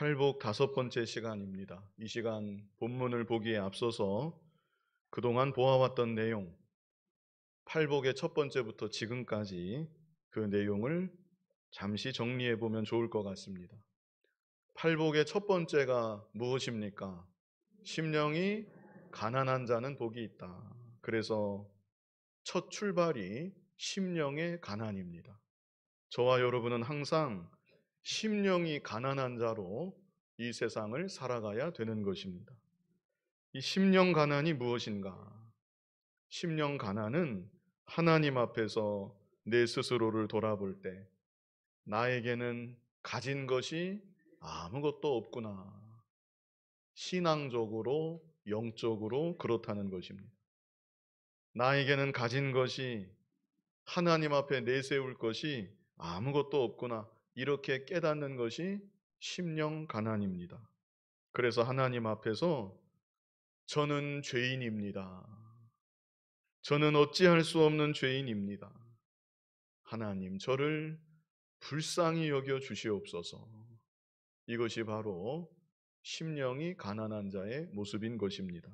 팔복 다섯 번째 시간입니다. 이 시간 본문을 보기에 앞서서 그동안 보아왔던 내용, 팔복의 첫 번째부터 지금까지 그 내용을 잠시 정리해 보면 좋을 것 같습니다. 팔복의 첫 번째가 무엇입니까? 심령이 가난한 자는 복이 있다. 그래서 첫 출발이 심령의 가난입니다. 저와 여러분은 항상 심령이 가난한 자로 이 세상을 살아가야 되는 것입니다. 이 심령 가난이 무엇인가? 심령 가난은 하나님 앞에서 내 스스로를 돌아볼 때 나에게는 가진 것이 아무것도 없구나. 신앙적으로, 영적으로 그렇다는 것입니다. 나에게는 가진 것이 하나님 앞에 내세울 것이 아무것도 없구나. 이렇게 깨닫는 것이 심령 가난입니다. 그래서 하나님 앞에서 저는 죄인입니다. 저는 어찌할 수 없는 죄인입니다. 하나님, 저를 불쌍히 여겨 주시옵소서. 이것이 바로 심령이 가난한 자의 모습인 것입니다.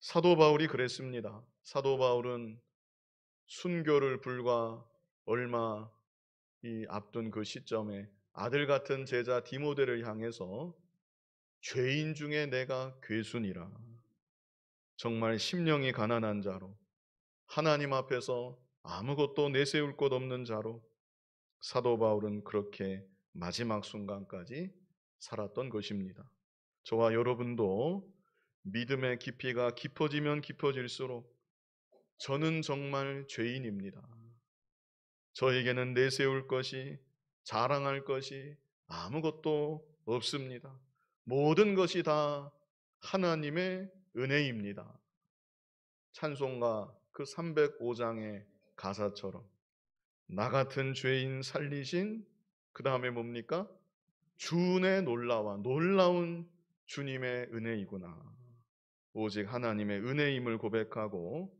사도 바울이 그랬습니다. 사도 바울은 순교를 불과 얼마 이 앞둔 그 시점에 아들 같은 제자 디모데를 향해서 죄인 중에 내가 괴순이라 정말 심령이 가난한 자로 하나님 앞에서 아무것도 내세울 곳 없는 자로 사도 바울은 그렇게 마지막 순간까지 살았던 것입니다. 저와 여러분도 믿음의 깊이가 깊어지면 깊어질수록 저는 정말 죄인입니다. 저에게는 내세울 것이 자랑할 것이 아무것도 없습니다. 모든 것이 다 하나님의 은혜입니다. 찬송가 그 305장의 가사처럼 나 같은 죄인 살리신 그 다음에 뭡니까? 주의 놀라와 놀라운 주님의 은혜이구나. 오직 하나님의 은혜임을 고백하고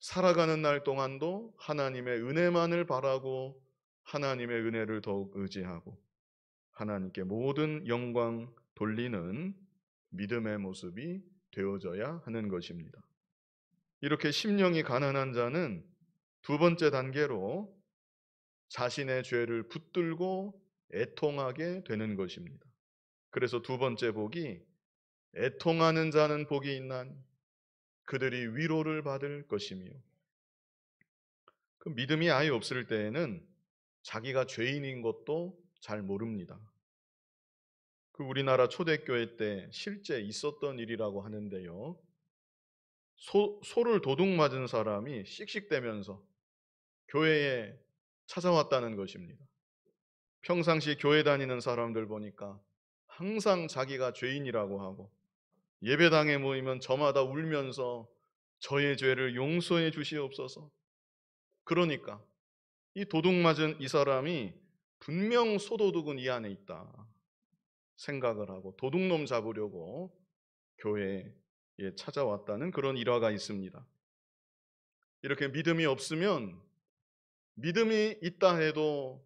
살아가는 날 동안도 하나님의 은혜만을 바라고 하나님의 은혜를 더욱 의지하고 하나님께 모든 영광 돌리는 믿음의 모습이 되어져야 하는 것입니다. 이렇게 심령이 가난한 자는 두 번째 단계로 자신의 죄를 붙들고 애통하게 되는 것입니다. 그래서 두 번째 복이 애통하는 자는 복이 있나니 그들이 위로를 받을 것이며 그 믿음이 아예 없을 때에는 자기가 죄인인 것도 잘 모릅니다. 그 우리나라 초대교회 때 실제 있었던 일이라고 하는데요. 소, 소를 도둑 맞은 사람이 씩씩대면서 교회에 찾아왔다는 것입니다. 평상시 교회 다니는 사람들 보니까 항상 자기가 죄인이라고 하고 예배당에 모이면 저마다 울면서 저의 죄를 용서해 주시옵소서. 그러니까 이 도둑 맞은 이 사람이 분명 소도둑은 이 안에 있다 생각을 하고 도둑놈 잡으려고 교회에 찾아왔다는 그런 일화가 있습니다. 이렇게 믿음이 없으면 믿음이 있다 해도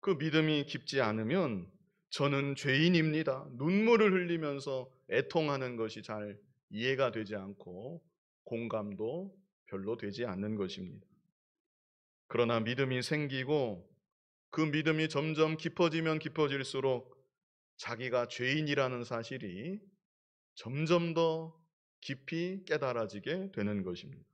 그 믿음이 깊지 않으면 저는 죄인입니다. 눈물을 흘리면서 애통하는 것이 잘 이해가 되지 않고 공감도 별로 되지 않는 것입니다. 그러나 믿음이 생기고 그 믿음이 점점 깊어지면 깊어질수록 자기가 죄인이라는 사실이 점점 더 깊이 깨달아지게 되는 것입니다.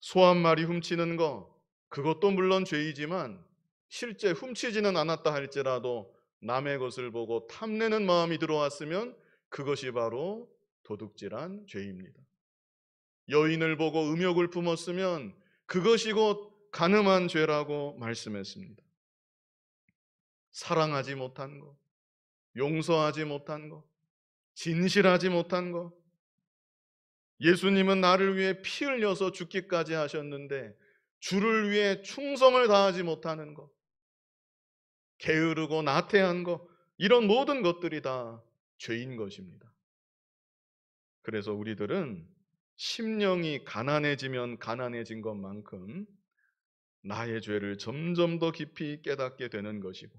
소한 말이 훔치는 것, 그것도 물론 죄이지만 실제 훔치지는 않았다 할지라도 남의 것을 보고 탐내는 마음이 들어왔으면 그것이 바로 도둑질한 죄입니다. 여인을 보고 음욕을 품었으면 그것이 곧 가늠한 죄라고 말씀했습니다. 사랑하지 못한 것, 용서하지 못한 것, 진실하지 못한 것. 예수님은 나를 위해 피 흘려서 죽기까지 하셨는데 주를 위해 충성을 다하지 못하는 것, 게으르고 나태한 것, 이런 모든 것들이 다 죄인 것입니다. 그래서 우리들은 심령이 가난해지면 가난해진 것만큼 나의 죄를 점점 더 깊이 깨닫게 되는 것이고,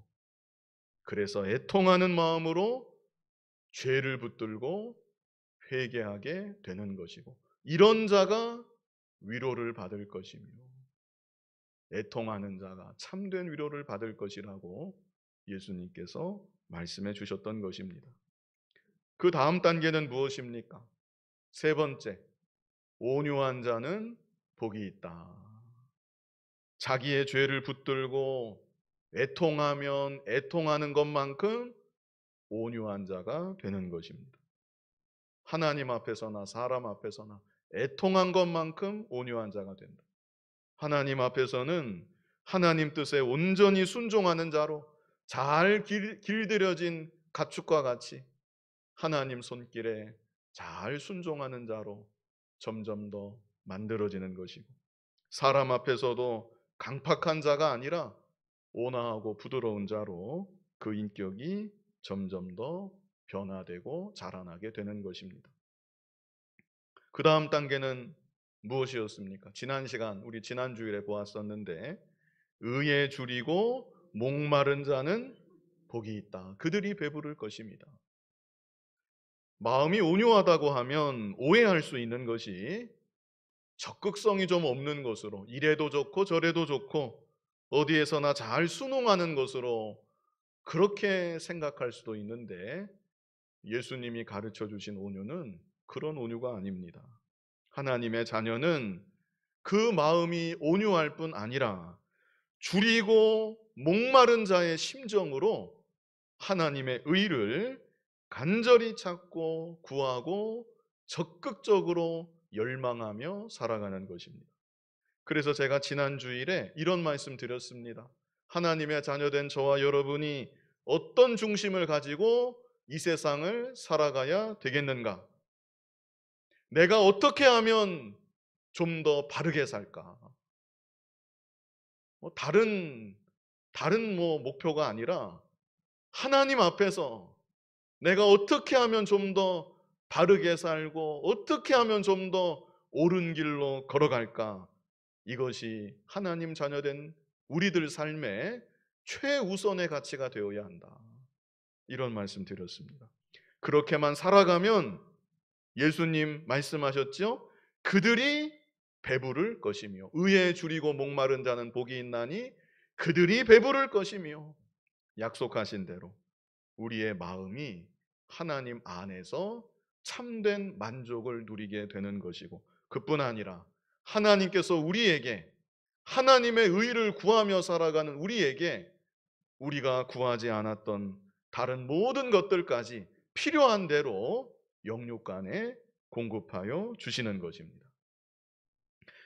그래서 애통하는 마음으로 죄를 붙들고 회개하게 되는 것이고, 이런 자가 위로를 받을 것이며, 애통하는 자가 참된 위로를 받을 것이라고 예수님께서 말씀해 주셨던 것입니다. 그 다음 단계는 무엇입니까? 세 번째, 온유한 자는 복이 있다. 자기의 죄를 붙들고 애통하면 애통하는 것만큼 온유한 자가 되는 것입니다. 하나님 앞에서나 사람 앞에서나 애통한 것만큼 온유한 자가 된다. 하나님 앞에서는 하나님 뜻에 온전히 순종하는 자로 잘 길, 들여진 가축과 같이 하나님 손길에 잘 순종하는 자로 점점 더 만들어지는 것이고 사람 앞에서도 강팍한 자가 아니라 온화하고 부드러운 자로 그 인격이 점점 더 변화되고 자라나게 되는 것입니다. 그 다음 단계는 무엇이었습니까? 지난 시간, 우리 지난주일에 보았었는데, 의에 줄이고 목마른 자는 복이 있다. 그들이 배부를 것입니다. 마음이 온유하다고 하면 오해할 수 있는 것이 적극성이 좀 없는 것으로 이래도 좋고 저래도 좋고 어디에서나 잘 순응하는 것으로 그렇게 생각할 수도 있는데 예수님이 가르쳐 주신 온유는 그런 온유가 아닙니다. 하나님의 자녀는 그 마음이 온유할 뿐 아니라 줄이고 목마른 자의 심정으로 하나님의 의를 간절히 찾고 구하고 적극적으로 열망하며 살아가는 것입니다. 그래서 제가 지난 주일에 이런 말씀 드렸습니다. 하나님의 자녀된 저와 여러분이 어떤 중심을 가지고 이 세상을 살아가야 되겠는가? 내가 어떻게 하면 좀 더 바르게 살까? 뭐 다른 다른 뭐 목표가 아니라 하나님 앞에서 내가 어떻게 하면 좀 더 바르게 살고 어떻게 하면 좀 더 옳은 길로 걸어갈까? 이것이 하나님 자녀된 우리들 삶의 최우선의 가치가 되어야 한다. 이런 말씀 드렸습니다. 그렇게만 살아가면 예수님 말씀하셨죠? 그들이 배부를 것이며 의에 줄이고 목마른 자는 복이 있나니 그들이 배부를 것이며 약속하신 대로 우리의 마음이 하나님 안에서 참된 만족을 누리게 되는 것이고 그뿐 아니라 하나님께서 우리에게 하나님의 의를 구하며 살아가는 우리에게 우리가 구하지 않았던 다른 모든 것들까지 필요한 대로 영육간에 공급하여 주시는 것입니다.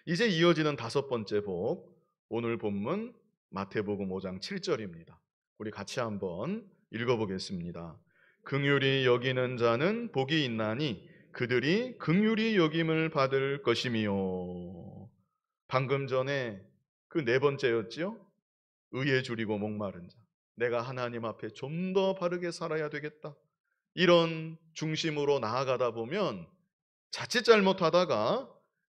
이제 이어지는 다섯 번째 복 오늘 본문 마태복음 5장 7절입니다. 우리 같이 한번 읽어보겠습니다. 긍휼히 여기는 자는 복이 있나니 그들이 긍휼히 여김을 받을 것이요 방금 전에 그 네 번째였지요. 의에 줄이고 목마른 자. 내가 하나님 앞에 좀 더 바르게 살아야 되겠다. 이런 중심으로 나아가다 보면 자칫 잘못하다가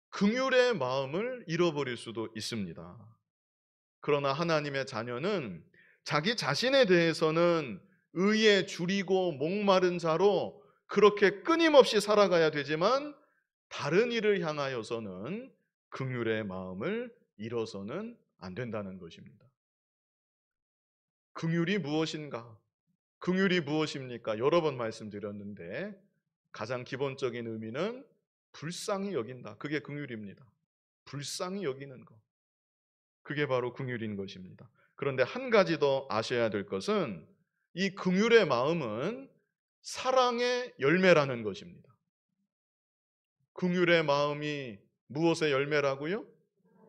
긍휼의 마음을 잃어버릴 수도 있습니다. 그러나 하나님의 자녀는 자기 자신에 대해서는 의에 줄이고 목마른 자로 그렇게 끊임없이 살아가야 되지만 다른 일을 향하여서는 긍휼의 마음을 잃어서는 안 된다는 것입니다. 긍휼이 무엇인가? 긍휼이 무엇입니까? 여러 번 말씀드렸는데 가장 기본적인 의미는 불쌍히 여긴다. 그게 긍휼입니다. 불쌍히 여기는 것. 그게 바로 긍휼인 것입니다. 그런데 한 가지 더 아셔야 될 것은 이긍율의 마음은 사랑의 열매라는 것입니다. 긍율의 마음이 무엇의 열매라고요?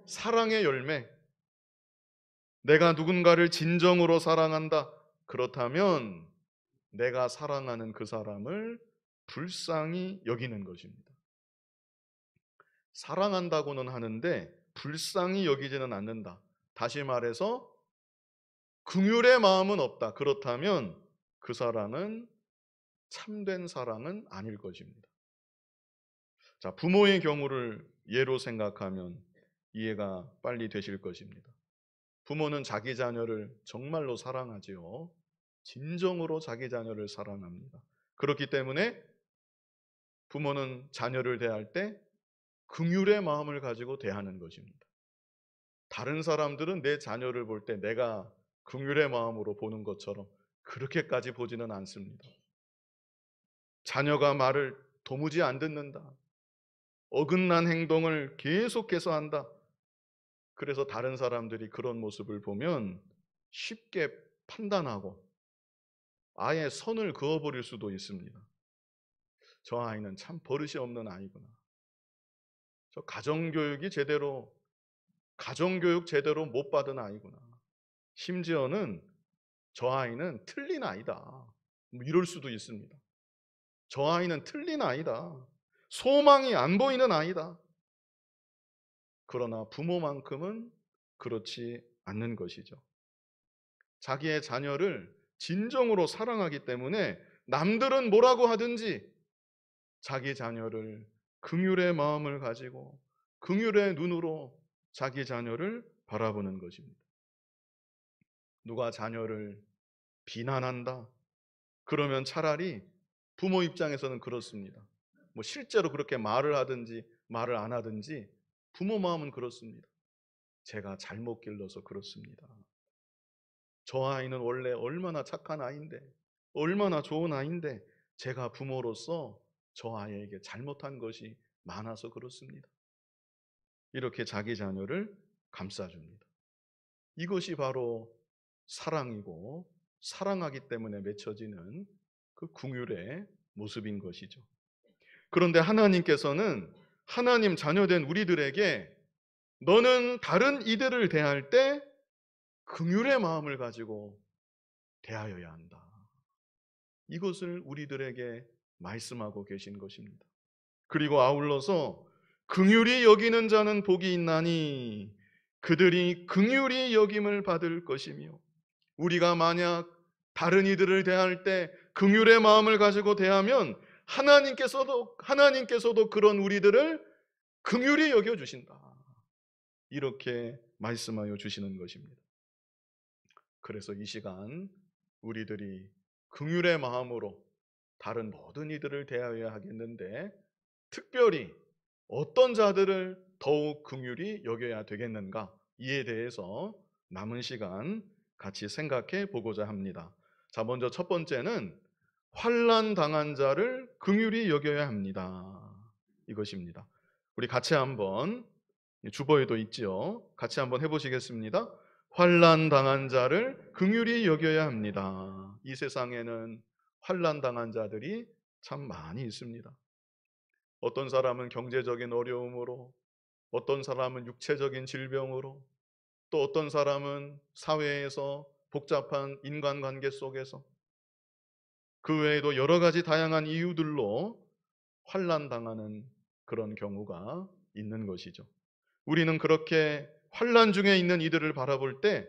사랑의 열매. 내가 누군가를 진정으로 사랑한다. 그렇다면 내가 사랑하는 그 사람을 불쌍히 여기는 것입니다. 사랑한다고는 하는데 불쌍히 여기지는 않는다. 다시 말해서 긍휼의 마음은 없다. 그렇다면 그사람은 참된 사람은 아닐 것입니다. 자, 부모의 경우를 예로 생각하면 이해가 빨리 되실 것입니다. 부모는 자기 자녀를 정말로 사랑하지요. 진정으로 자기 자녀를 사랑합니다. 그렇기 때문에 부모는 자녀를 대할 때 긍휼의 마음을 가지고 대하는 것입니다. 다른 사람들은 내 자녀를 볼 때 내가 긍휼의 마음으로 보는 것처럼 그렇게까지 보지는 않습니다. 자녀가 말을 도무지 안 듣는다. 어긋난 행동을 계속해서 한다. 그래서 다른 사람들이 그런 모습을 보면 쉽게 판단하고 아예 선을 그어버릴 수도 있습니다. 저 아이는 참 버릇이 없는 아이구나. 저 가정교육이 제대로, 가정교육 제대로 못 받은 아이구나. 심지어는 저 아이는 틀린 아이다. 뭐 이럴 수도 있습니다. 저 아이는 틀린 아이다. 소망이 안 보이는 아이다. 그러나 부모만큼은 그렇지 않는 것이죠. 자기의 자녀를 진정으로 사랑하기 때문에 남들은 뭐라고 하든지 자기 자녀를 긍휼의 마음을 가지고 긍휼의 눈으로 자기 자녀를 바라보는 것입니다. 누가 자녀를 비난한다. 그러면 차라리 부모 입장에서는 그렇습니다. 뭐 실제로 그렇게 말을 하든지 말을 안 하든지 부모 마음은 그렇습니다. 제가 잘못 길러서 그렇습니다. 저 아이는 원래 얼마나 착한 아이인데, 얼마나 좋은 아이인데, 제가 부모로서 저 아이에게 잘못한 것이 많아서 그렇습니다. 이렇게 자기 자녀를 감싸줍니다. 이것이 바로 사랑이고 사랑하기 때문에 맺혀지는 그 궁율의 모습인 것이죠. 그런데 하나님께서는 하나님 자녀된 우리들에게 너는 다른 이들을 대할 때 긍휼의 마음을 가지고 대하여야 한다. 이것을 우리들에게 말씀하고 계신 것입니다. 그리고 아울러서 긍휼이 여기는 자는 복이 있나니 그들이 긍휼이 여김을 받을 것이며 우리가 만약 다른 이들을 대할 때 긍휼의 마음을 가지고 대하면 하나님께서도 하나님께서도 그런 우리들을 긍휼히 여겨 주신다. 이렇게 말씀하여 주시는 것입니다. 그래서 이 시간 우리들이 긍휼의 마음으로 다른 모든 이들을 대하여야 하겠는데 특별히 어떤 자들을 더욱 긍휼히 여겨야 되겠는가 이에 대해서 남은 시간 같이 생각해 보고자 합니다. 자, 먼저 첫 번째는 환란 당한 자를 긍휼히 여겨야 합니다. 이것입니다. 우리 같이 한번 주보에도 있지요. 같이 한번 해보시겠습니다. 환란 당한 자를 긍휼히 여겨야 합니다. 이 세상에는 환란 당한 자들이 참 많이 있습니다. 어떤 사람은 경제적인 어려움으로, 어떤 사람은 육체적인 질병으로, 또 어떤 사람은 사회에서 복잡한 인간관계 속에서 그 외에도 여러 가지 다양한 이유들로 환란당하는 그런 경우가 있는 것이죠. 우리는 그렇게 환란 중에 있는 이들을 바라볼 때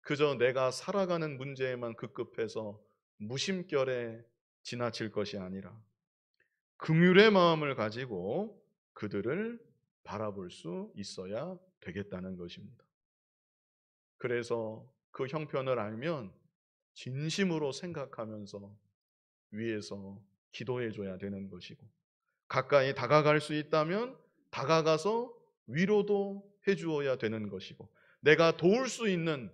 그저 내가 살아가는 문제에만 급급해서 무심결에 지나칠 것이 아니라 긍휼의 마음을 가지고 그들을 바라볼 수 있어야 되겠다는 것입니다. 그래서 그 형편을 알면 진심으로 생각하면서 위에서 기도해 줘야 되는 것이고 가까이 다가갈 수 있다면 다가가서 위로도 해 주어야 되는 것이고 내가 도울 수 있는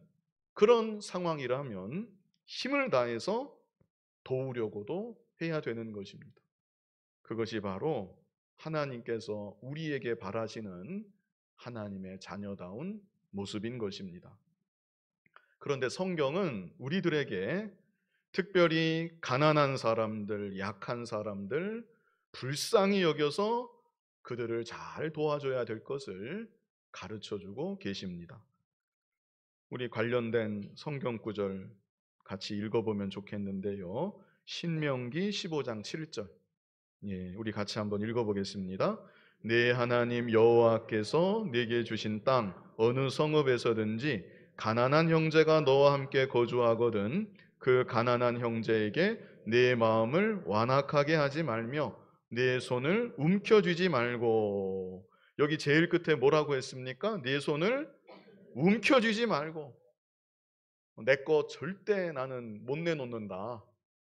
그런 상황이라면 힘을 다해서 도우려고도 해야 되는 것입니다. 그것이 바로 하나님께서 우리에게 바라시는 하나님의 자녀다운 모습인 것입니다. 그런데 성경은 우리들에게 특별히 가난한 사람들, 약한 사람들, 불쌍히 여겨서 그들을 잘 도와줘야 될 것을 가르쳐 주고 계십니다. 우리 관련된 성경 구절 같이 읽어보면 좋겠는데요. 신명기 15장 7절. 예, 우리 같이 한번 읽어보겠습니다. 내 하나님 여호와께서 내게 주신 땅 어느 성읍에서든지 가난한 형제가 너와 함께 거주하거든 그 가난한 형제에게 네 마음을 완악하게 하지 말며 네 손을 움켜쥐지 말고 여기 제일 끝에 뭐라고 했습니까? 네 손을 움켜쥐지 말고 내 거 절대 나는 못 내놓는다.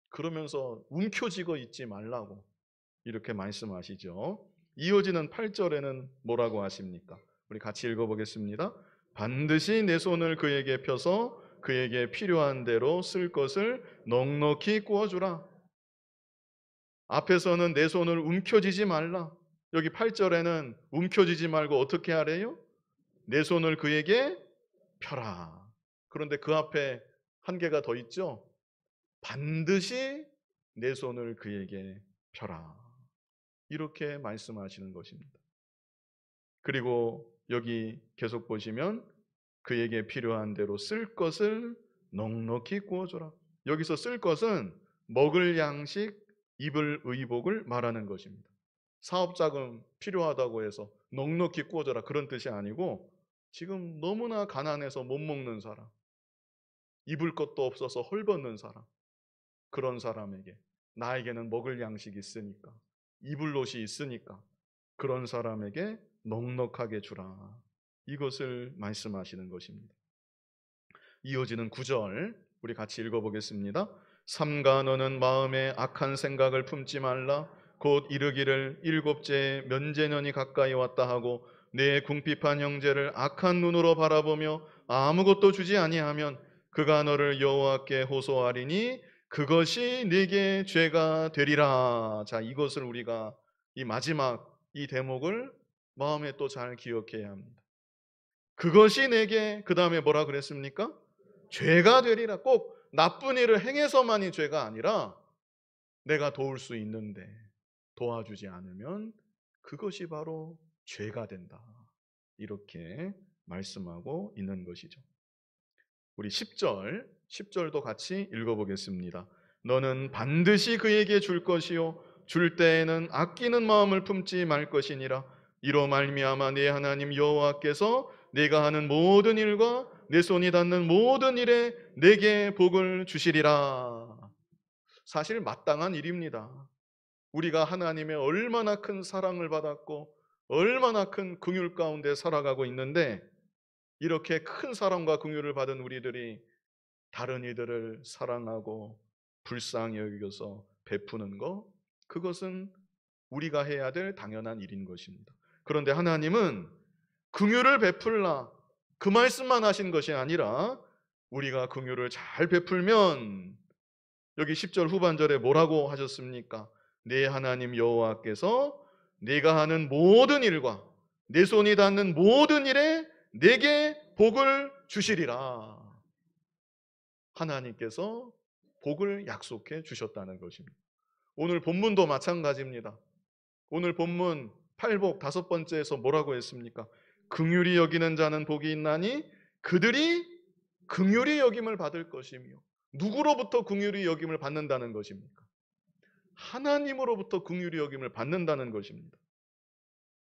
그러면서 움켜쥐고 있지 말라고 이렇게 말씀하시죠. 이어지는 8절에는 뭐라고 하십니까? 우리 같이 읽어보겠습니다. 반드시 내 손을 그에게 펴서 그에게 필요한 대로 쓸 것을 넉넉히 구워주라. 앞에서는 내 손을 움켜쥐지 말라. 여기 8절에는 움켜쥐지 말고 어떻게 하래요? 내 손을 그에게 펴라. 그런데 그 앞에 한계가더 있죠? 반드시 내 손을 그에게 펴라. 이렇게 말씀하시는 것입니다. 그리고 여기 계속 보시면 그에게 필요한 대로 쓸 것을 넉넉히 구워줘라. 여기서 쓸 것은 먹을 양식, 입을 의복을 말하는 것입니다. 사업자금 필요하다고 해서 넉넉히 구워줘라 그런 뜻이 아니고 지금 너무나 가난해서 못 먹는 사람, 입을 것도 없어서 헐벗는 사람, 그런 사람에게 나에게는 먹을 양식이 있으니까, 입을 옷이 있으니까 그런 사람에게 넉넉하게 주라. 이것을 말씀하시는 것입니다. 이어지는 9절 우리 같이 읽어보겠습니다. 삼가 너는 마음에 악한 생각을 품지 말라. 곧 이르기를 일곱째 면제년이 가까이 왔다 하고 내 궁핍한 형제를 악한 눈으로 바라보며 아무것도 주지 아니하면 그가 너를 여호와께 호소하리니 그것이 네게 죄가 되리라. 자, 이것을 우리가 이 마지막 이 대목을 마음에 또 잘 기억해야 합니다. 그것이 내게 그 다음에 뭐라 그랬습니까? 죄가 되리라. 꼭 나쁜 일을 행해서만이 죄가 아니라 내가 도울 수 있는데 도와주지 않으면 그것이 바로 죄가 된다. 이렇게 말씀하고 있는 것이죠. 우리 10절, 10절도 같이 읽어보겠습니다. 너는 반드시 그에게 줄 것이요. 줄 때에는 아끼는 마음을 품지 말 것이니라. 이로 말미암아 내 하나님 여호와께서 내가 하는 모든 일과 내 손이 닿는 모든 일에 내게 복을 주시리라. 사실 마땅한 일입니다. 우리가 하나님의 얼마나 큰 사랑을 받았고 얼마나 큰 긍휼 가운데 살아가고 있는데 이렇게 큰 사랑과 긍휼을 받은 우리들이 다른 이들을 사랑하고 불쌍히 여기서 베푸는 것 그것은 우리가 해야 될 당연한 일인 것입니다. 그런데 하나님은 긍휼을 베풀라 그 말씀만 하신 것이 아니라 우리가 긍휼을 잘 베풀면 여기 10절 후반절에 뭐라고 하셨습니까? 내 하나님 여호와께서 네가 하는 모든 일과 내 손이 닿는 모든 일에 내게 복을 주시리라. 하나님께서 복을 약속해 주셨다는 것입니다. 오늘 본문도 마찬가지입니다. 오늘 본문 팔복 다섯 번째에서 뭐라고 했습니까? 긍휼히 여기는 자는 복이 있나니 그들이 긍휼히 여김을 받을 것이며 누구로부터 긍휼히 여김을 받는다는 것입니까? 하나님으로부터 긍휼히 여김을 받는다는 것입니다.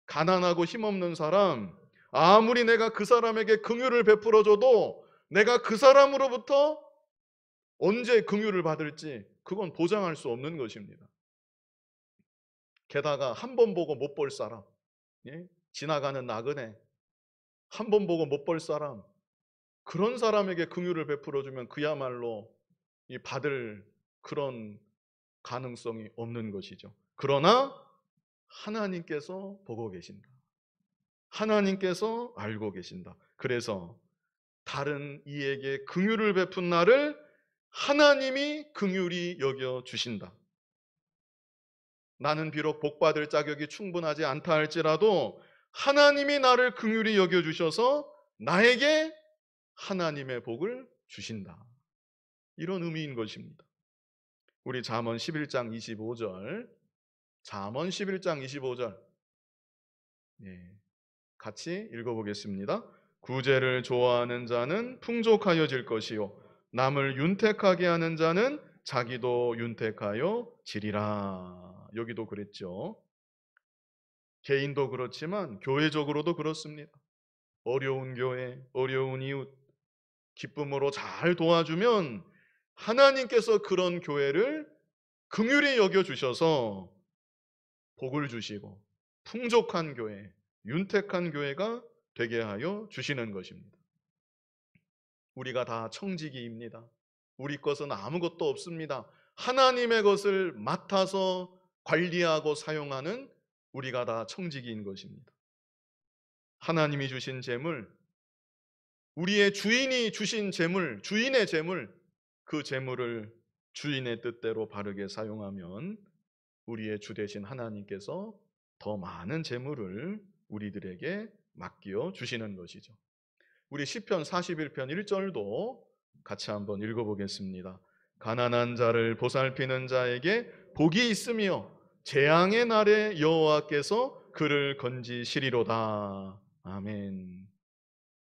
가난하고 힘없는 사람 아무리 내가 그 사람에게 긍휼을 베풀어 줘도 내가 그 사람으로부터 언제 긍휼을 받을지 그건 보장할 수 없는 것입니다. 게다가 한 번 보고 못 볼 사람, 예? 지나가는 나그네, 한 번 보고 못 볼 사람, 그런 사람에게 긍휼을 베풀어 주면 그야말로 받을 그런 가능성이 없는 것이죠. 그러나 하나님께서 보고 계신다. 하나님께서 알고 계신다. 그래서 다른 이에게 긍휼을 베푼 나를 하나님이 긍휼히 여겨 주신다. 나는 비록 복받을 자격이 충분하지 않다 할지라도 하나님이 나를 긍휼히 여겨 주셔서 나에게 하나님의 복을 주신다. 이런 의미인 것입니다. 우리 잠언 11장 25절 잠언 11장 25절 네, 같이 읽어보겠습니다. 구제를 좋아하는 자는 풍족하여질 것이요 남을 윤택하게 하는 자는 자기도 윤택하여 지리라. 여기도 그랬죠. 개인도 그렇지만 교회적으로도 그렇습니다. 어려운 교회, 어려운 이웃, 기쁨으로 잘 도와주면 하나님께서 그런 교회를 긍휼히 여겨 주셔서 복을 주시고 풍족한 교회, 윤택한 교회가 되게 하여 주시는 것입니다. 우리가 다 청지기입니다. 우리 것은 아무것도 없습니다. 하나님의 것을 맡아서 관리하고 사용하는 우리가 다 청지기인 것입니다. 하나님이 주신 재물, 우리의 주인이 주신 재물, 주인의 재물, 그 재물을 주인의 뜻대로 바르게 사용하면 우리의 주 대신 하나님께서 더 많은 재물을 우리들에게 맡겨 주시는 것이죠. 우리 시편 41편 1절도 같이 한번 읽어보겠습니다. 가난한 자를 보살피는 자에게 복이 있으며 재앙의 날에 여호와께서 그를 건지시리로다. 아멘.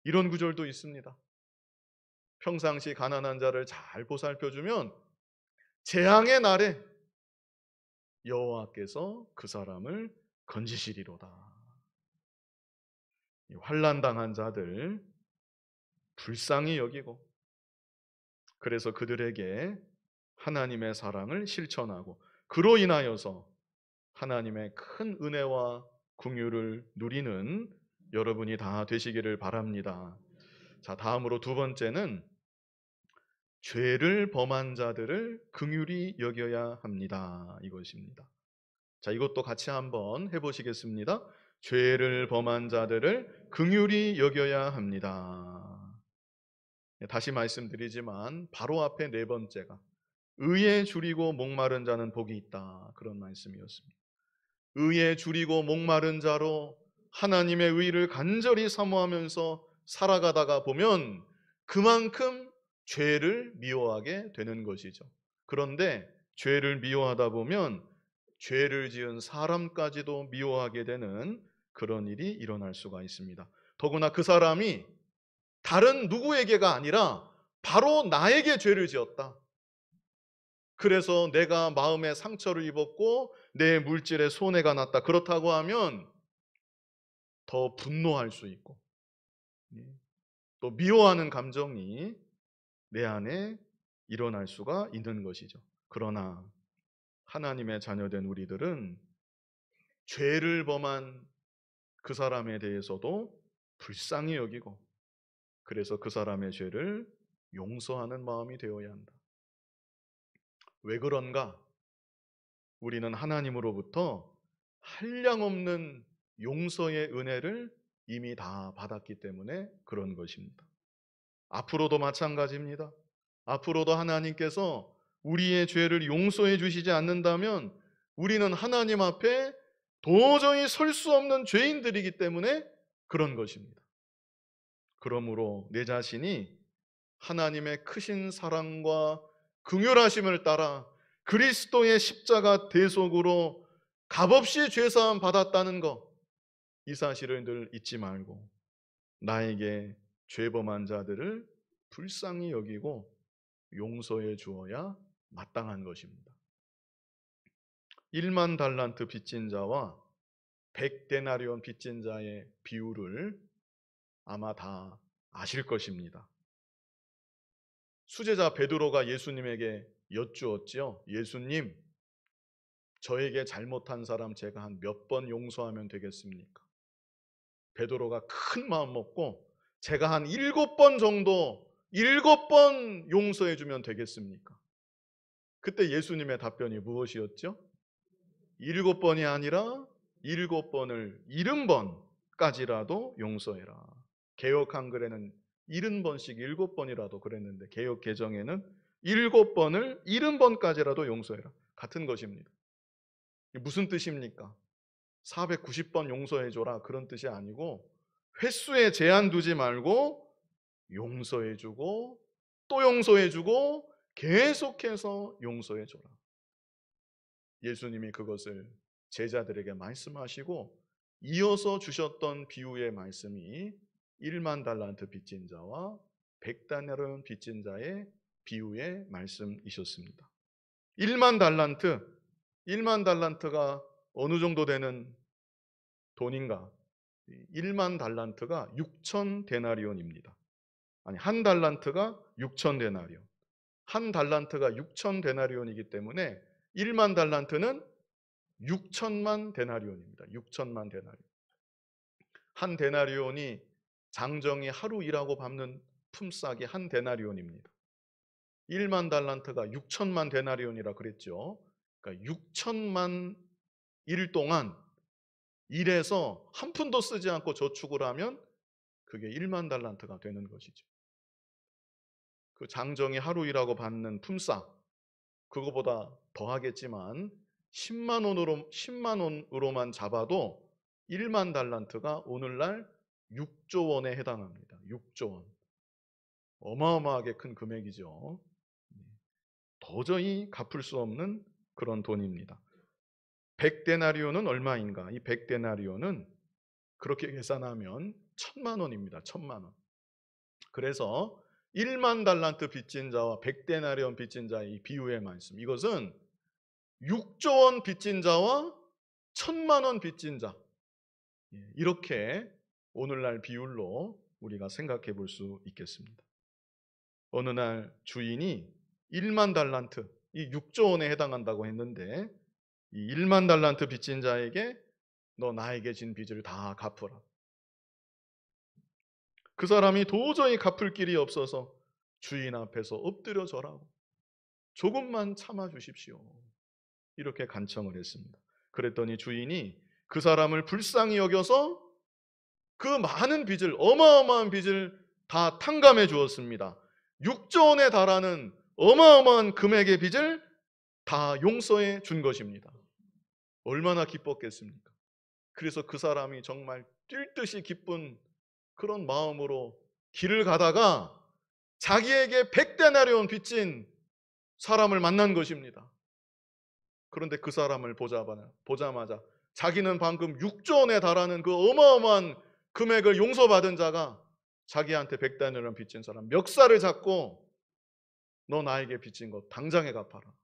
이런 구절도 있습니다. 평상시 가난한 자를 잘 보살펴 주면 재앙의 날에 여호와께서 그 사람을 건지시리로다. 환란 당한 자들 불쌍히 여기고 그래서 그들에게 하나님의 사랑을 실천하고 그로 인하여서 하나님의 큰 은혜와 궁유를 누리는 여러분이 다 되시기를 바랍니다. 자, 다음으로 두 번째는 죄를 범한 자들을 긍휼히 여겨야 합니다. 이것입니다. 자, 이것도 같이 한번 해 보시겠습니다. 죄를 범한 자들을 긍휼히 여겨야 합니다. 네, 다시 말씀드리지만 바로 앞에 네 번째가 의에 줄이고 목마른 자는 복이 있다. 그런 말씀이었습니다. 의에 줄이고 목마른 자로 하나님의 의를 간절히 사모하면서 살아가다가 보면 그만큼 죄를 미워하게 되는 것이죠. 그런데 죄를 미워하다 보면 죄를 지은 사람까지도 미워하게 되는 그런 일이 일어날 수가 있습니다. 더구나 그 사람이 다른 누구에게가 아니라 바로 나에게 죄를 지었다. 그래서 내가 마음에 상처를 입었고 내 물질에 손해가 났다. 그렇다고 하면 더 분노할 수 있고 예, 또 미워하는 감정이 내 안에 일어날 수가 있는 것이죠. 그러나 하나님의 자녀된 우리들은 죄를 범한 그 사람에 대해서도 불쌍히 여기고 그래서 그 사람의 죄를 용서하는 마음이 되어야 한다. 왜 그런가? 우리는 하나님으로부터 한량없는 용서의 은혜를 이미 다 받았기 때문에 그런 것입니다. 앞으로도 마찬가지입니다. 앞으로도 하나님께서 우리의 죄를 용서해 주시지 않는다면 우리는 하나님 앞에 도저히 설 수 없는 죄인들이기 때문에 그런 것입니다. 그러므로 내 자신이 하나님의 크신 사랑과 긍휼하심을 따라 그리스도의 십자가 대속으로 값없이 죄사함 받았다는 것, 이 사실을 늘 잊지 말고 나에게 죄범한 자들을 불쌍히 여기고 용서해 주어야 마땅한 것입니다. 1만 달란트 빚진 자와 100데나리온 빚진 자의 비율을 아마 다 아실 것입니다. 수제자 베드로가 예수님에게 여쭈었지요. 예수님, 저에게 잘못한 사람 제가 한 몇 번 용서하면 되겠습니까? 베드로가 큰 마음 먹고 제가 한 일곱 번 정도 일곱 번 용서해 주면 되겠습니까? 그때 예수님의 답변이 무엇이었죠? 일곱 번이 아니라 일곱 번을 일흔 번까지라도 용서해라. 개혁 한글에는 일흔 번씩 일곱 번이라도 그랬는데 개혁 개정에는 일곱 번을 일흔 번까지라도 용서해라. 같은 것입니다. 무슨 뜻입니까? 490번 용서해줘라. 그런 뜻이 아니고, 횟수에 제한 두지 말고, 용서해주고, 또 용서해주고, 계속해서 용서해줘라. 예수님이 그것을 제자들에게 말씀하시고, 이어서 주셨던 비유의 말씀이 1만 달란트 빚진 자와 100단으로 빚진 자의 비유의 말씀이셨습니다. 1만 달란트, 1만 달란트가 어느 정도 되는 돈인가? 1만 달란트가 6천 데나리온입니다. 아니 한 달란트가 6천 데나리온. 한 달란트가 6천 데나리온이기 때문에 1만 달란트는 6천만 데나리온입니다. 6천만 데나리온. 한 데나리온이 장정이 하루 일하고 밟는 품삯이 한 데나리온입니다. 1만 달란트가 6천만 데나리온이라 그랬죠. 그러니까 6천만 일 동안 일해서 한 푼도 쓰지 않고 저축을 하면 그게 1만 달란트가 되는 것이죠. 그 장정이 하루 일하고 받는 품삯 그거보다 더 하겠지만 10만 원으로 10만 원으로만 잡아도 1만 달란트가 오늘날 6조 원에 해당합니다. 6조 원. 어마어마하게 큰 금액이죠. 도저히 갚을 수 없는 그런 돈입니다. 100데나리온은 얼마인가? 이 100데나리온은 그렇게 계산하면 천만 원입니다. 천만 원. 그래서 1만 달란트 빚진 자와 100데나리온 빚진 자의 비유의 말씀. 이것은 6조 원 빚진 자와 천만 원 빚진 자. 예, 이렇게 오늘날 비율로 우리가 생각해 볼 수 있겠습니다. 어느 날 주인이 1만 달란트, 이 6조 원에 해당한다고 했는데 이 1만 달란트 빚진 자에게 너 나에게 진 빚을 다 갚으라. 그 사람이 도저히 갚을 길이 없어서 주인 앞에서 엎드려 절하고 조금만 참아 주십시오. 이렇게 간청을 했습니다. 그랬더니 주인이 그 사람을 불쌍히 여겨서 그 많은 빚을 어마어마한 빚을 다 탕감해 주었습니다. 6조 원에 달하는 어마어마한 금액의 빚을 다 용서해 준 것입니다. 얼마나 기뻤겠습니까? 그래서 그 사람이 정말 뛸 듯이 기쁜 그런 마음으로 길을 가다가 자기에게 백대나리온 빚진 사람을 만난 것입니다. 그런데 그 사람을 보자마자 자기는 방금 6조 원에 달하는 그 어마어마한 금액을 용서받은 자가 자기한테 백단이라는 빚진 사람 멱살을 잡고 너 나에게 빚진 것 당장에 갚아라.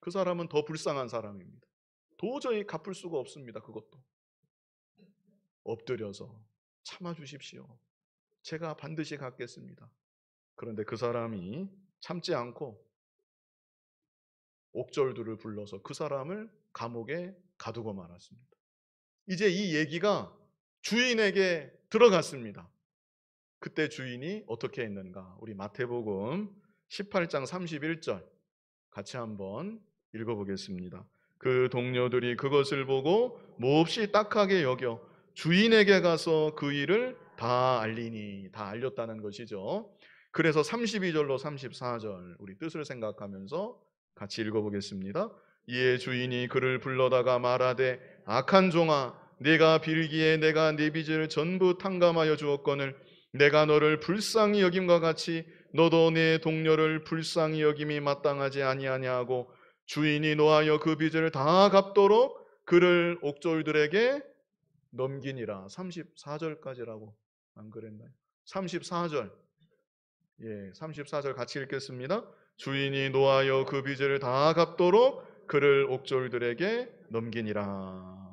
그 사람은 더 불쌍한 사람입니다. 도저히 갚을 수가 없습니다. 그것도. 엎드려서 참아주십시오. 제가 반드시 갚겠습니다. 그런데 그 사람이 참지 않고 옥절두를 불러서 그 사람을 감옥에 가두고 말았습니다. 이제 이 얘기가 주인에게 들어갔습니다. 그때 주인이 어떻게 했는가? 우리 마태복음 18장 31절 같이 한번 읽어보겠습니다. 그 동료들이 그것을 보고 몹시 딱하게 여겨 주인에게 가서 그 일을 다 알리니 다 알렸다는 것이죠. 그래서 32절로 34절 우리 뜻을 생각하면서 같이 읽어보겠습니다. 이에 주인이 그를 불러다가 말하되 악한 종아 내가 빌기에 내가 네 빚을 전부 탕감하여 주었거늘 내가 너를 불쌍히 여김과 같이 너도 내 동료를 불쌍히 여김이 마땅하지 아니하냐고 주인이 노하여 그 빚을 다 갚도록 그를 옥졸들에게 넘기니라. 34절까지라고 안 그랬나요? 34절. 예, 34절 같이 읽겠습니다. 주인이 노하여 그 빚을 다 갚도록 그를 옥졸들에게 넘기니라.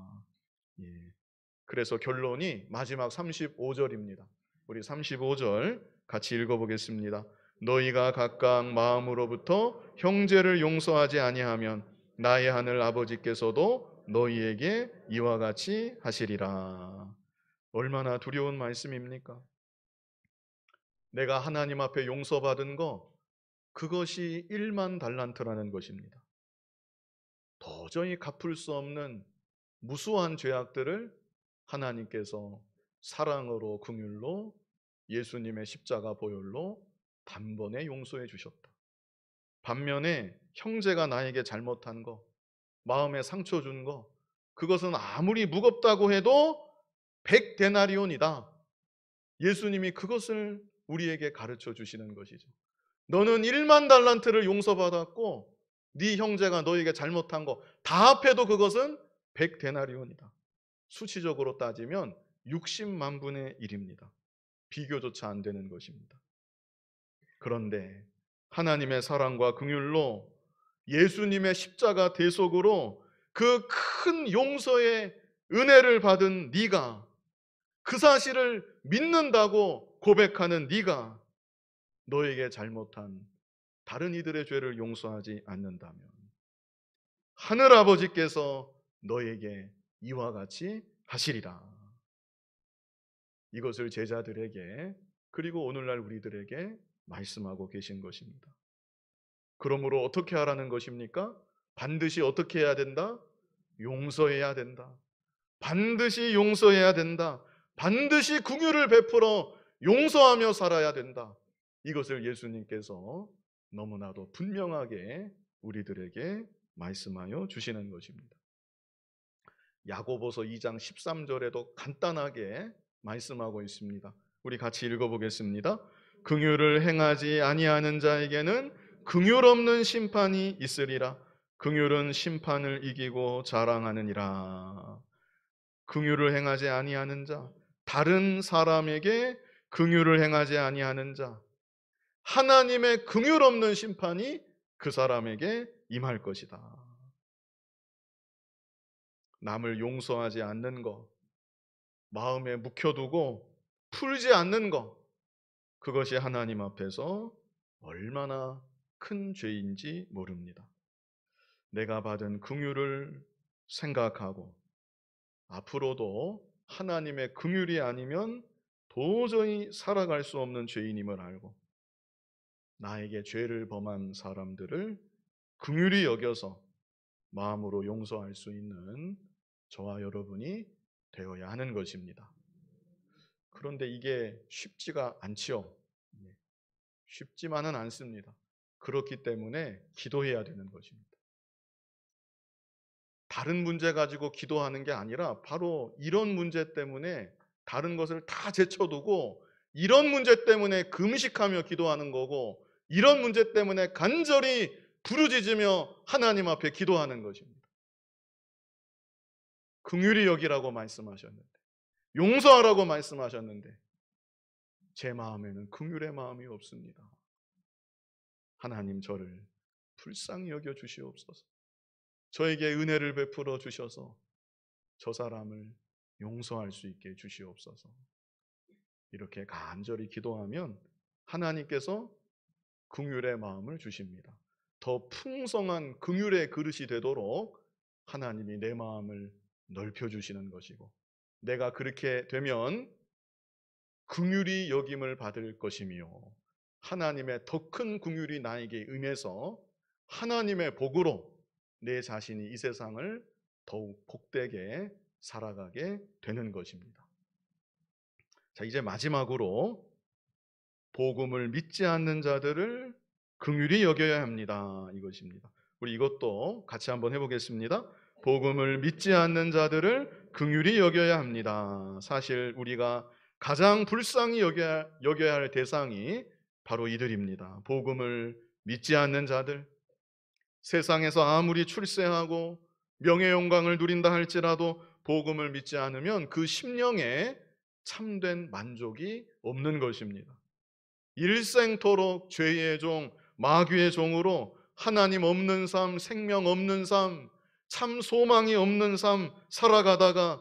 예. 그래서 결론이 마지막 35절입니다. 우리 35절 같이 읽어보겠습니다. 너희가 각각 마음으로부터 형제를 용서하지 아니하면 나의 하늘 아버지께서도 너희에게 이와 같이 하시리라. 얼마나 두려운 말씀입니까? 내가 하나님 앞에 용서받은 거 그것이 1만 달란트라는 것입니다. 도저히 갚을 수 없는 무수한 죄악들을 하나님께서 사랑으로 긍휼로 예수님의 십자가 보혈로 단번에 용서해 주셨다. 반면에 형제가 나에게 잘못한 거, 마음에 상처 준 거, 그것은 아무리 무겁다고 해도 백데나리온이다. 예수님이 그것을 우리에게 가르쳐 주시는 것이죠. 너는 1만 달란트를 용서받았고 네 형제가 너에게 잘못한 거 다 합해도 그것은 백데나리온이다. 수치적으로 따지면 60만 분의 1입니다. 비교조차 안 되는 것입니다. 그런데 하나님의 네. 사랑과 긍휼로 예수님의 십자가 대속으로 그 큰 용서의 은혜를 받은 네가 그 사실을 믿는다고 고백하는 네가 너에게 잘못한 다른 이들의 죄를 용서하지 않는다면 하늘 아버지께서 너에게 이와 같이 하시리라. 이것을 제자들에게 그리고 오늘날 우리들에게 말씀하고 계신 것입니다. 그러므로 어떻게 하라는 것입니까? 반드시 어떻게 해야 된다? 용서해야 된다. 반드시 용서해야 된다. 반드시 궁유를 베풀어 용서하며 살아야 된다. 이것을 예수님께서 너무나도 분명하게 우리들에게 말씀하여 주시는 것입니다. 야고보서 2장 13절에도 간단하게 말씀하고 있습니다. 우리 같이 읽어보겠습니다. 긍휼을 행하지 아니하는 자에게는 긍휼 없는 심판이 있으리라. 긍휼은 심판을 이기고 자랑하느니라. 긍휼을 행하지 아니하는 자, 다른 사람에게 긍휼을 행하지 아니하는 자, 하나님의 긍휼 없는 심판이 그 사람에게 임할 것이다. 남을 용서하지 않는 것, 마음에 묵혀두고 풀지 않는 것, 그것이 하나님 앞에서 얼마나 큰 죄인지 모릅니다. 내가 받은 긍휼을 생각하고 앞으로도 하나님의 긍휼이 아니면 도저히 살아갈 수 없는 죄인임을 알고 나에게 죄를 범한 사람들을 긍휼히 여겨서 마음으로 용서할 수 있는 저와 여러분이 되어야 하는 것입니다. 그런데 이게 쉽지가 않지요. 네. 쉽지만은 않습니다. 그렇기 때문에 기도해야 되는 것입니다. 다른 문제 가지고 기도하는 게 아니라 바로 이런 문제 때문에 다른 것을 다 제쳐두고 이런 문제 때문에 금식하며 기도하는 거고 이런 문제 때문에 간절히 부르짖으며 하나님 앞에 기도하는 것입니다. 긍휼히 여기라고 말씀하셨는데 용서하라고 말씀하셨는데 제 마음에는 긍휼의 마음이 없습니다. 하나님 저를 불쌍히 여겨 주시옵소서. 저에게 은혜를 베풀어 주셔서 저 사람을 용서할 수 있게 주시옵소서. 이렇게 간절히 기도하면 하나님께서 긍휼의 마음을 주십니다. 더 풍성한 긍휼의 그릇이 되도록 하나님이 내 마음을 넓혀주시는 것이고 내가 그렇게 되면 긍휼이 여김을 받을 것이며 하나님의 더 큰 긍휼이 나에게 임해서 하나님의 복으로 내 자신이 이 세상을 더욱 복되게 살아가게 되는 것입니다. 자, 이제 마지막으로 복음을 믿지 않는 자들을 긍휼히 여겨야 합니다. 이것입니다. 우리 이것도 같이 한번 해 보겠습니다. 복음을 믿지 않는 자들을 긍휼히 여겨야 합니다. 사실 우리가 가장 불쌍히 여겨야, 여겨야 할 대상이 바로 이들입니다. 복음을 믿지 않는 자들, 세상에서 아무리 출세하고 명예 영광을 누린다 할지라도 복음을 믿지 않으면 그 심령에 참된 만족이 없는 것입니다. 일생토록 죄의 종, 마귀의 종으로 하나님 없는 삶, 생명 없는 삶, 참 소망이 없는 삶 살아가다가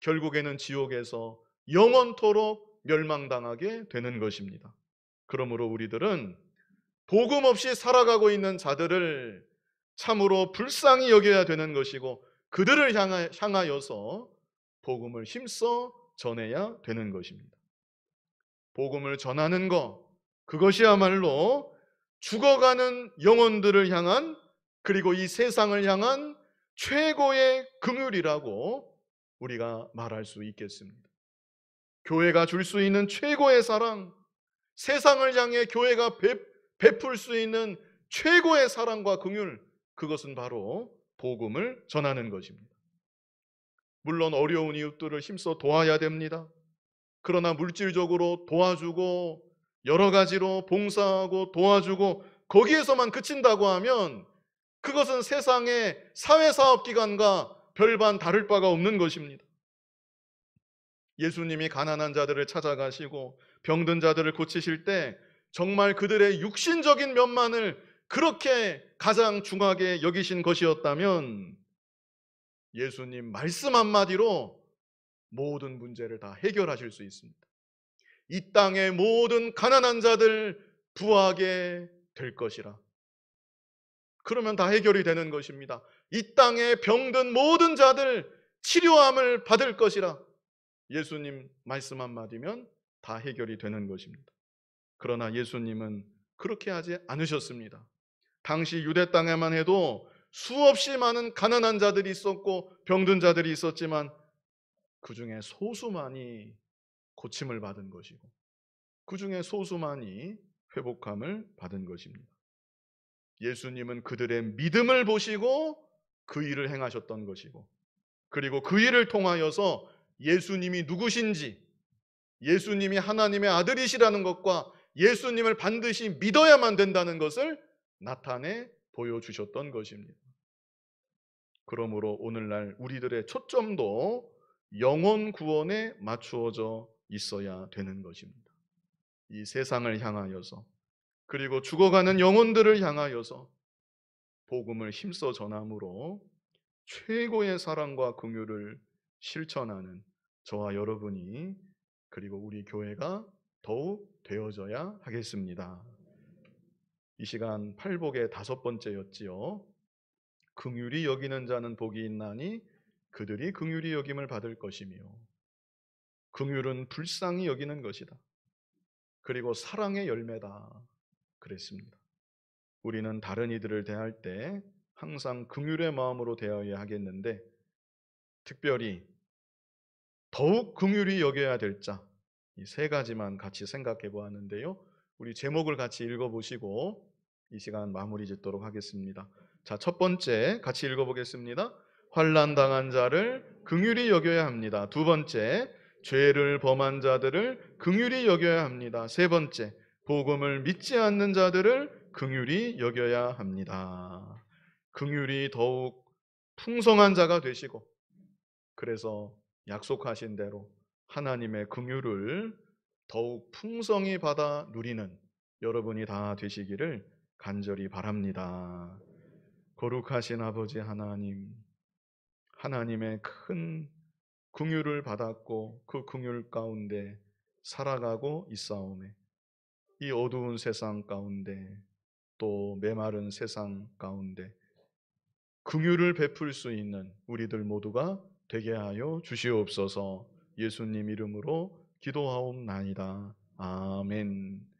결국에는 지옥에서 영원토록 멸망당하게 되는 것입니다. 그러므로 우리들은 복음 없이 살아가고 있는 자들을 참으로 불쌍히 여겨야 되는 것이고 그들을 향하여서 복음을 힘써 전해야 되는 것입니다. 복음을 전하는 것, 그것이야말로 죽어가는 영혼들을 향한 그리고 이 세상을 향한 최고의 긍휼이라고 우리가 말할 수 있겠습니다. 교회가 줄 수 있는 최고의 사랑, 세상을 향해 교회가 베, 풀수 있는 최고의 사랑과 긍휼, 그것은 바로 복음을 전하는 것입니다. 물론 어려운 이웃들을 힘써 도와야 됩니다. 그러나 물질적으로 도와주고 여러 가지로 봉사하고 도와주고 거기에서만 그친다고 하면 그것은 세상의 사회사업기관과 별반 다를 바가 없는 것입니다. 예수님이 가난한 자들을 찾아가시고 병든 자들을 고치실 때 정말 그들의 육신적인 면만을 그렇게 가장 중하게 여기신 것이었다면 예수님 말씀 한마디로 모든 문제를 다 해결하실 수 있습니다. 이 땅의 모든 가난한 자들 부하게 될 것이라. 그러면 다 해결이 되는 것입니다. 이 땅에 병든 모든 자들 치료함을 받을 것이라 예수님 말씀 한마디면 다 해결이 되는 것입니다. 그러나 예수님은 그렇게 하지 않으셨습니다. 당시 유대 땅에만 해도 수없이 많은 가난한 자들이 있었고 병든 자들이 있었지만 그 중에 소수만이 고침을 받은 것이고 그 중에 소수만이 회복함을 받은 것입니다. 예수님은 그들의 믿음을 보시고 그 일을 행하셨던 것이고 그리고 그 일을 통하여서 예수님이 누구신지 예수님이 하나님의 아들이시라는 것과 예수님을 반드시 믿어야만 된다는 것을 나타내 보여주셨던 것입니다. 그러므로 오늘날 우리들의 초점도 영혼 구원에 맞추어져 있어야 되는 것입니다. 이 세상을 향하여서 그리고 죽어가는 영혼들을 향하여서 복음을 힘써 전함으로 최고의 사랑과 긍휼을 실천하는 저와 여러분이 그리고 우리 교회가 더욱 되어져야 하겠습니다. 이 시간 팔복의 다섯 번째였지요. 긍휼이 여기는 자는 복이 있나니 그들이 긍휼이 여김을 받을 것이며 긍휼은 불쌍히 여기는 것이다. 그리고 사랑의 열매다. 그랬습니다. 우리는 다른 이들을 대할 때 항상 긍휼의 마음으로 대하여야 하겠는데 특별히 더욱 긍휼히 여겨야 될 자 이 세 가지만 같이 생각해 보았는데요. 우리 제목을 같이 읽어 보시고 이 시간 마무리 짓도록 하겠습니다. 자, 첫 번째 같이 읽어 보겠습니다. 환난 당한 자를 긍휼히 여겨야 합니다. 두 번째 죄를 범한 자들을 긍휼히 여겨야 합니다. 세 번째 복음을 믿지 않는 자들을 긍휼히 여겨야 합니다. 긍휼이 더욱 풍성한 자가 되시고 그래서 약속하신 대로 하나님의 긍휼을 더욱 풍성히 받아 누리는 여러분이 다 되시기를 간절히 바랍니다. 거룩하신 아버지 하나님 하나님의 큰 긍휼을 받았고 그 긍휼 가운데 살아가고 있사오매 이 어두운 세상 가운데 또 메마른 세상 가운데 긍휼을 베풀 수 있는 우리들 모두가 되게 하여 주시옵소서. 예수님 이름으로 기도하옵나이다. 아멘.